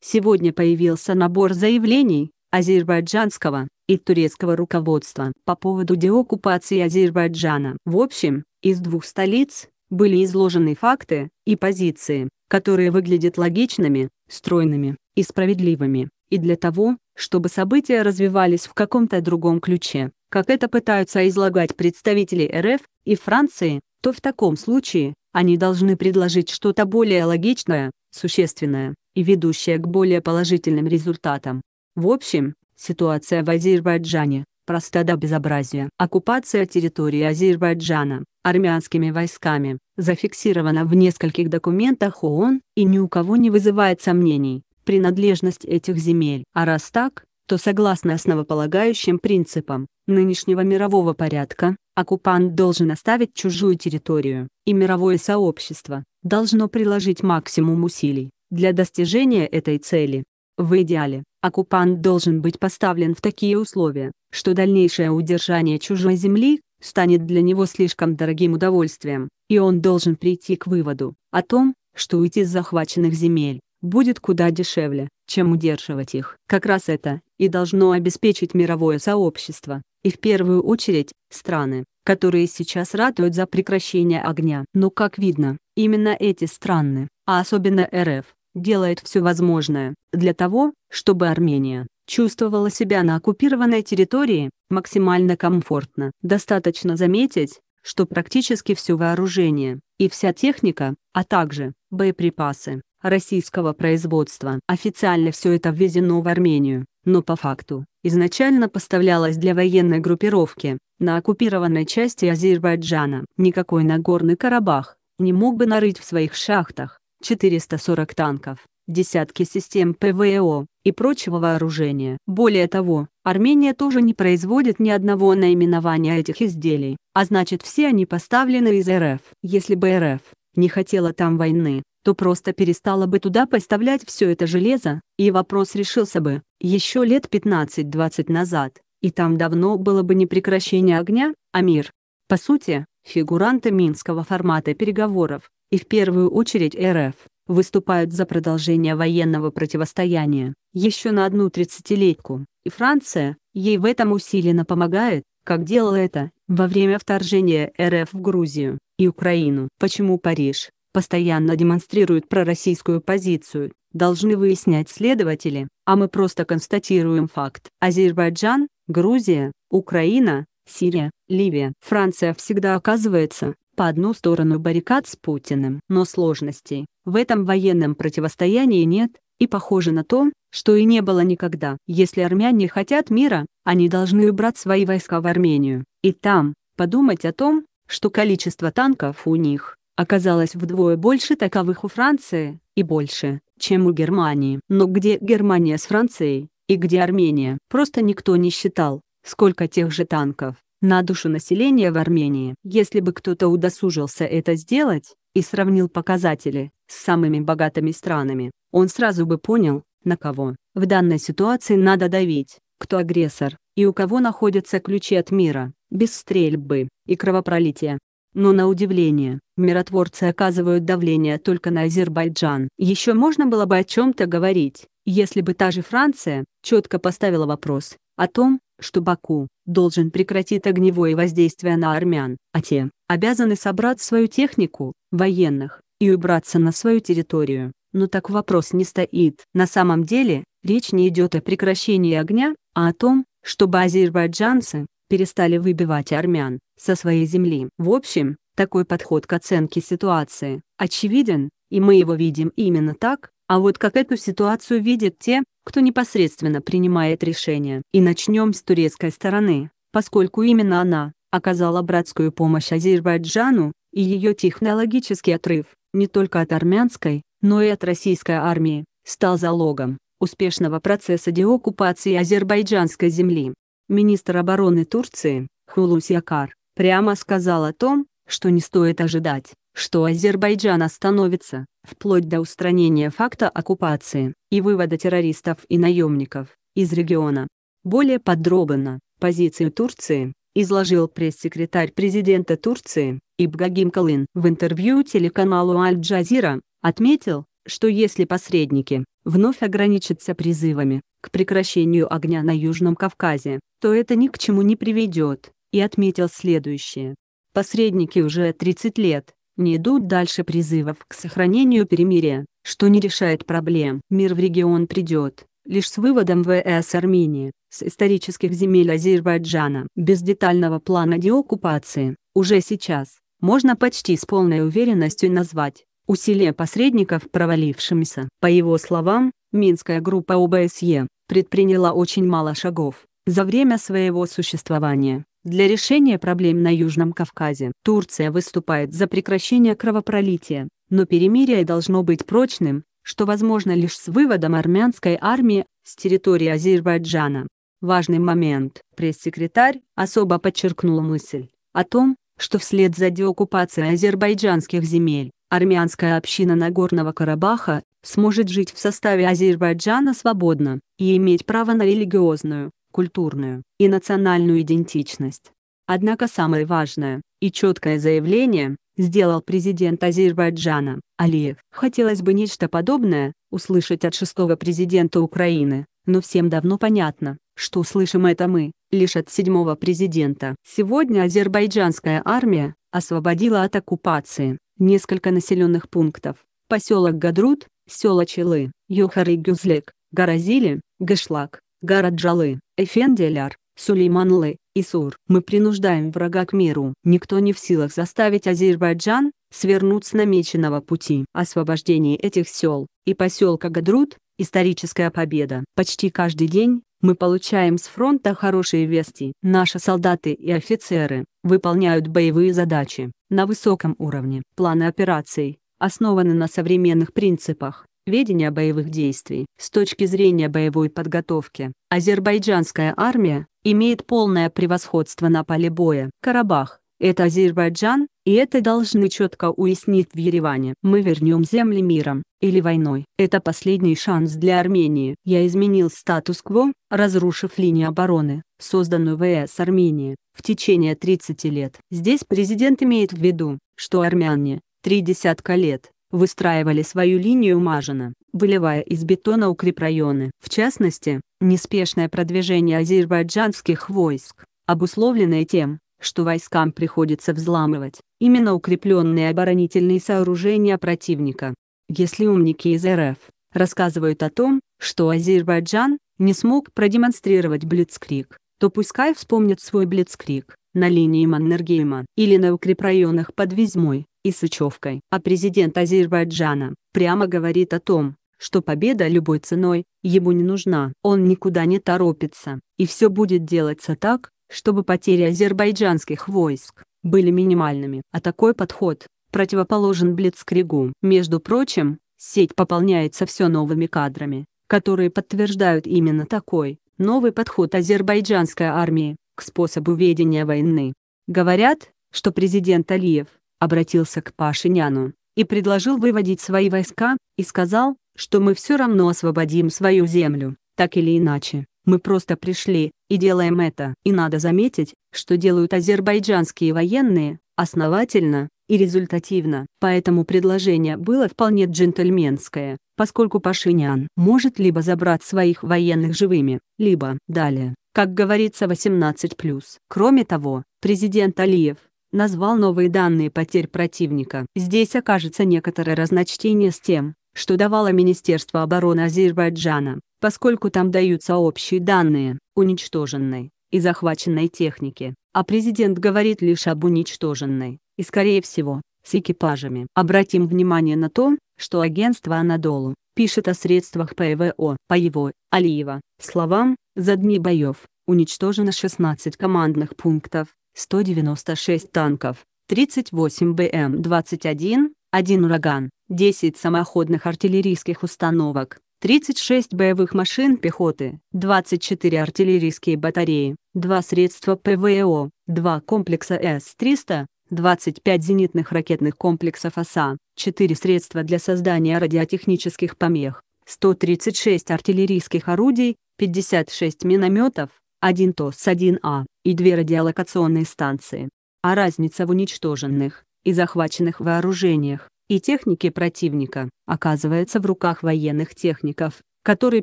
Сегодня появился набор заявлений азербайджанского и турецкого руководства по поводу деоккупации Азербайджана. В общем, из двух столиц были изложены факты и позиции, которые выглядят логичными, стройными и справедливыми, и для того, чтобы события развивались в каком-то другом ключе, как это пытаются излагать представители РФ и Франции, то в таком случае, они должны предложить что-то более логичное, существенная и ведущая к более положительным результатам. В общем, ситуация в Азербайджане проста до безобразия. Оккупация территории Азербайджана армянскими войсками зафиксирована в нескольких документах ООН и ни у кого не вызывает сомнений принадлежность этих земель. А раз так, то согласно основополагающим принципам нынешнего мирового порядка, оккупант должен оставить чужую территорию, и мировое сообщество должно приложить максимум усилий для достижения этой цели. В идеале, оккупант должен быть поставлен в такие условия, что дальнейшее удержание чужой земли станет для него слишком дорогим удовольствием, и он должен прийти к выводу о том, что уйти с захваченных земель будет куда дешевле, чем удерживать их. Как раз это и должно обеспечить мировое сообщество, и в первую очередь, страны, которые сейчас ратуют за прекращение огня. Но как видно, именно эти страны, а особенно РФ, делают все возможное, для того, чтобы Армения чувствовала себя на оккупированной территории максимально комфортно. Достаточно заметить, что практически все вооружение и вся техника, а также боеприпасы российского производства официально все это ввезено в Армению, но по факту изначально поставлялось для военной группировки, на оккупированной части Азербайджана. Никакой Нагорный Карабах не мог бы нарыть в своих шахтах 440 танков, десятки систем ПВО и прочего вооружения. Более того, Армения тоже не производит ни одного наименования этих изделий, а значит все они поставлены из РФ. Если бы РФ не хотела там войны, то просто перестала бы туда поставлять все это железо, и вопрос решился бы. Еще лет 15-20 назад, и там давно было бы не прекращение огня, а мир. По сути, фигуранты минского формата переговоров, и в первую очередь РФ, выступают за продолжение военного противостояния еще на одну тридцатилетку, и Франция ей в этом усиленно помогает, как делала это во время вторжения РФ в Грузию и Украину. Почему Париж постоянно демонстрирует пророссийскую позицию, должны выяснять следователи, а мы просто констатируем факт. Азербайджан, Грузия, Украина, Сирия, Ливия. Франция всегда оказывается по одну сторону баррикад с Путиным. Но сложностей в этом военном противостоянии нет, и похоже на то, что и не было никогда. Если армяне хотят мира, они должны убрать свои войска в Армению, и там, подумать о том, что количество танков у них оказалось вдвое больше таковых у Франции, и больше, чем у Германии. Но где Германия с Францией? и где Армения. Просто никто не считал, сколько тех же танков на душу населения в Армении. Если бы кто-то удосужился это сделать и сравнил показатели с самыми богатыми странами, он сразу бы понял, на кого. В данной ситуации надо давить, кто агрессор, и у кого находятся ключи от мира, без стрельбы и кровопролития. Но на удивление, миротворцы оказывают давление только на Азербайджан. Еще можно было бы о чем-то говорить, если бы та же Франция четко поставила вопрос о том, что Баку должен прекратить огневое воздействие на армян, а те обязаны собрать свою технику, военных, и убраться на свою территорию. Но так вопрос не стоит. На самом деле, речь не идет о прекращении огня, а о том, чтобы азербайджанцы перестали выбивать армян со своей земли. В общем, такой подход к оценке ситуации очевиден, и мы его видим именно так, а вот как эту ситуацию видят те, кто непосредственно принимает решения. И начнем с турецкой стороны, поскольку именно она оказала братскую помощь Азербайджану, и ее технологический отрыв, не только от армянской, но и от российской армии, стал залогом успешного процесса деоккупации азербайджанской земли министр обороны Турции, Хулус Якар, прямо сказал о том, что не стоит ожидать, что Азербайджан остановится, вплоть до устранения факта оккупации и вывода террористов и наемников из региона. Более подробно, позицию Турции, изложил пресс-секретарь президента Турции, Ибгагим Калын. В интервью телеканалу Аль-Джазира, отметил, что если посредники, вновь ограничится призывами к прекращению огня на Южном Кавказе, то это ни к чему не приведет, и отметил следующее. Посредники уже 30 лет не идут дальше призывов к сохранению перемирия, что не решает проблем. Мир в регион придет, лишь с выводом ВС Армении, с исторических земель Азербайджана. Без детального плана деоккупации, уже сейчас, можно почти с полной уверенностью назвать, усилия посредников провалившимся. По его словам, Минская группа ОБСЕ предприняла очень мало шагов за время своего существования для решения проблем на Южном Кавказе. Турция выступает за прекращение кровопролития, но перемирие должно быть прочным, что возможно лишь с выводом армянской армии с территории Азербайджана. Важный момент. Пресс-секретарь особо подчеркнул мысль о том, что вслед за деоккупацией азербайджанских земель армянская община Нагорного Карабаха, сможет жить в составе Азербайджана свободно, и иметь право на религиозную, культурную и национальную идентичность. Однако самое важное и четкое заявление сделал президент Азербайджана, Алиев. Хотелось бы нечто подобное услышать от шестого президента Украины, но всем давно понятно, что услышим это мы, лишь от седьмого президента. Сегодня азербайджанская армия освободила от оккупации несколько населенных пунктов, поселок Гадрут, село Челы, Юхар и Гюзлек, гора Зили, Гашлак, гора Джалы, Эфенделяр, Сулейманлы, Исур. Мы принуждаем врага к миру. Никто не в силах заставить Азербайджан свернуть с намеченного пути. Освобождение этих сел и поселка Гадрут – историческая победа. Почти каждый день мы получаем с фронта хорошие вести. Наши солдаты и офицеры выполняют боевые задачи на высоком уровне. Планы операций основаны на современных принципах ведения боевых действий. С точки зрения боевой подготовки, азербайджанская армия имеет полное превосходство на поле боя. Карабах это Азербайджан, и это должны четко уяснить в Ереване. Мы вернем земли миром, или войной. Это последний шанс для Армении. Я изменил статус-кво, разрушив линию обороны, созданную ВС Армении, в течение 30 лет. Здесь президент имеет в виду, что армяне, три десятка лет, выстраивали свою линию Мажина, выливая из бетона укрепрайоны. В частности, неспешное продвижение азербайджанских войск, обусловленное тем, что войскам приходится взламывать именно укрепленные оборонительные сооружения противника. Если умники из РФ рассказывают о том, что Азербайджан не смог продемонстрировать Блицкрик, то пускай вспомнят свой Блицкрик на линии Маннергейма или на укрепрайонах под Визьмой и Сычевкой. А президент Азербайджана прямо говорит о том, что победа любой ценой ему не нужна. Он никуда не торопится, и все будет делаться так, чтобы потери азербайджанских войск были минимальными. А такой подход противоположен Блицкригу. Между прочим, сеть пополняется все новыми кадрами, которые подтверждают именно такой новый подход азербайджанской армии к способу ведения войны. Говорят, что президент Алиев обратился к Пашиняну и предложил выводить свои войска, и сказал, что мы все равно освободим свою землю, так или иначе, мы просто пришли и делаем это. И надо заметить, что делают азербайджанские военные, основательно и результативно. Поэтому предложение было вполне джентльменское, поскольку Пашинян может либо забрать своих военных живыми, либо далее, как говорится 18+. Кроме того, президент Алиев назвал новые данные потерь противника. Здесь окажется некоторое разночтение с тем, что давало Министерство обороны Азербайджана поскольку там даются общие данные уничтоженной и захваченной техники, а президент говорит лишь об уничтоженной, и скорее всего, с экипажами. Обратим внимание на то, что агентство «Анадолу» пишет о средствах ПВО. По его, Алиева, словам, за дни боев, уничтожено 16 командных пунктов, 196 танков, 38 БМ-21, 1 ураган, 10 самоходных артиллерийских установок, 36 боевых машин пехоты, 24 артиллерийские батареи, 2 средства ПВО, 2 комплекса С-300, 25 зенитных ракетных комплексов ОСА, 4 средства для создания радиотехнических помех, 136 артиллерийских орудий, 56 минометов, 1 ТОС-1А и 2 радиолокационные станции. А разница в уничтоженных и захваченных вооружениях и техники противника, оказывается в руках военных техников, которые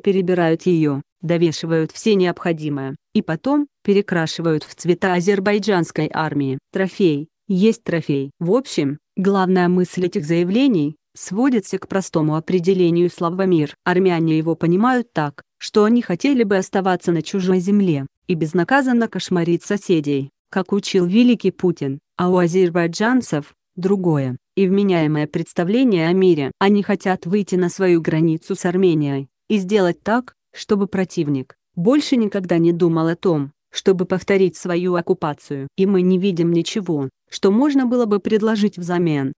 перебирают ее, довешивают все необходимое, и потом, перекрашивают в цвета азербайджанской армии. Трофей, есть трофей. В общем, главная мысль этих заявлений, сводится к простому определению слова «мир». Армяне его понимают так, что они хотели бы оставаться на чужой земле, и безнаказанно кошмарить соседей, как учил великий Путин, а у азербайджанцев, другое и вменяемое представление о мире. Они хотят выйти на свою границу с Арменией и сделать так, чтобы противник больше никогда не думал о том, чтобы повторить свою оккупацию. И мы не видим ничего, что можно было бы предложить взамен.